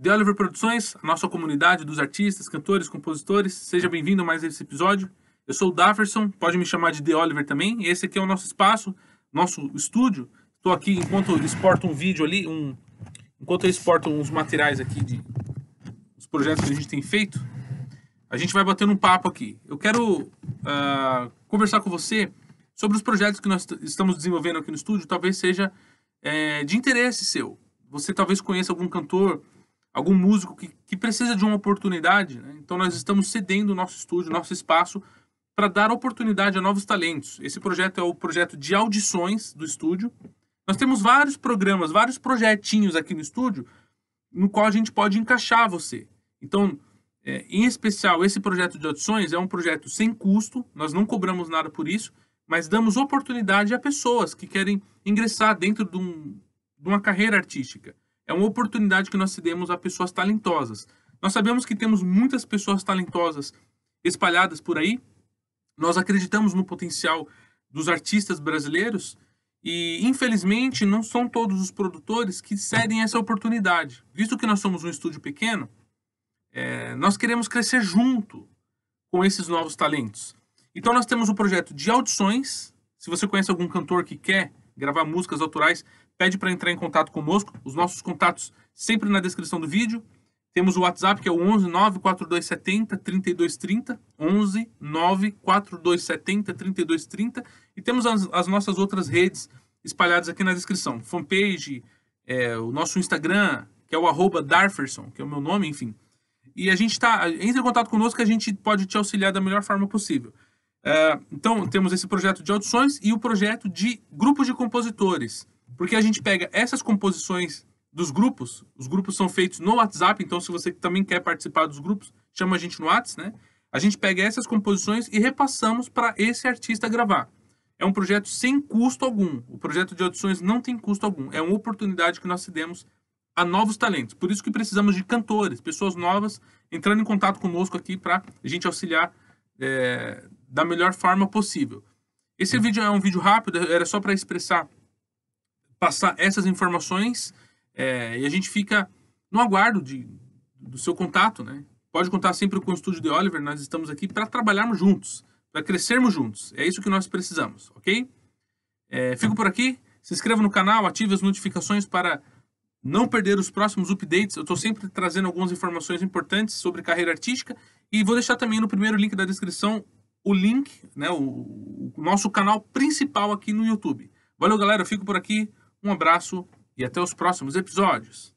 The Oliver Produções, a nossa comunidade dos artistas, cantores, compositores, seja bem-vindo a mais esse episódio. Eu sou o Dafferson, pode me chamar de The Oliver também. Esse aqui é o nosso espaço, nosso estúdio. Estou aqui enquanto exporto um vídeo ali, um, enquanto eu exporto uns materiais aqui de os projetos que a gente tem feito. A gente vai batendo um papo aqui. Eu quero uh, conversar com você sobre os projetos que nós estamos desenvolvendo aqui no estúdio. Talvez seja é, de interesse seu. Você talvez conheça algum cantor algum músico que, que precisa de uma oportunidade. Né? Então nós estamos cedendo o nosso estúdio, nosso espaço, para dar oportunidade a novos talentos. Esse projeto é o projeto de audições do estúdio. Nós temos vários programas, vários projetinhos aqui no estúdio, no qual a gente pode encaixar você. Então, é, em especial, esse projeto de audições é um projeto sem custo, nós não cobramos nada por isso, mas damos oportunidade a pessoas que querem ingressar dentro de, um, de uma carreira artística é uma oportunidade que nós cedemos a pessoas talentosas. Nós sabemos que temos muitas pessoas talentosas espalhadas por aí. Nós acreditamos no potencial dos artistas brasileiros e, infelizmente, não são todos os produtores que cedem essa oportunidade. Visto que nós somos um estúdio pequeno, é, nós queremos crescer junto com esses novos talentos. Então, nós temos o um projeto de audições. Se você conhece algum cantor que quer gravar músicas autorais, pede para entrar em contato conosco. Os nossos contatos sempre na descrição do vídeo. Temos o WhatsApp que é o 11 94270 3230, 11 94270 3230 e temos as, as, nossas outras redes espalhadas aqui na descrição. Fanpage, é, o nosso Instagram, que é o arroba Darferson, que é o meu nome, enfim. E a gente está. Entre em contato conosco que a gente pode te auxiliar da melhor forma possível. É, então, temos esse projeto de audições e o projeto de grupos de compositores porque a gente pega essas composições dos grupos, os grupos são feitos no WhatsApp, então se você também quer participar dos grupos, chama a gente no WhatsApp, né? A gente pega essas composições e repassamos para esse artista gravar. É um projeto sem custo algum. O projeto de audições não tem custo algum. É uma oportunidade que nós cedemos a novos talentos. Por isso que precisamos de cantores, pessoas novas entrando em contato conosco aqui para a gente auxiliar é, da melhor forma possível. Esse vídeo é um vídeo rápido, era só para expressar passar essas informações é, e a gente fica no aguardo de, do seu contato, né? Pode contar sempre com o Estúdio de Oliver, nós estamos aqui para trabalharmos juntos, para crescermos juntos. É isso que nós precisamos, ok? É, fico por aqui, se inscreva no canal, ative as notificações para não perder os próximos updates. Eu estou sempre trazendo algumas informações importantes sobre carreira artística e vou deixar também no primeiro link da descrição o link, né, o, o nosso canal principal aqui no YouTube. Valeu, galera, eu fico por aqui. Um abraço e até os próximos episódios.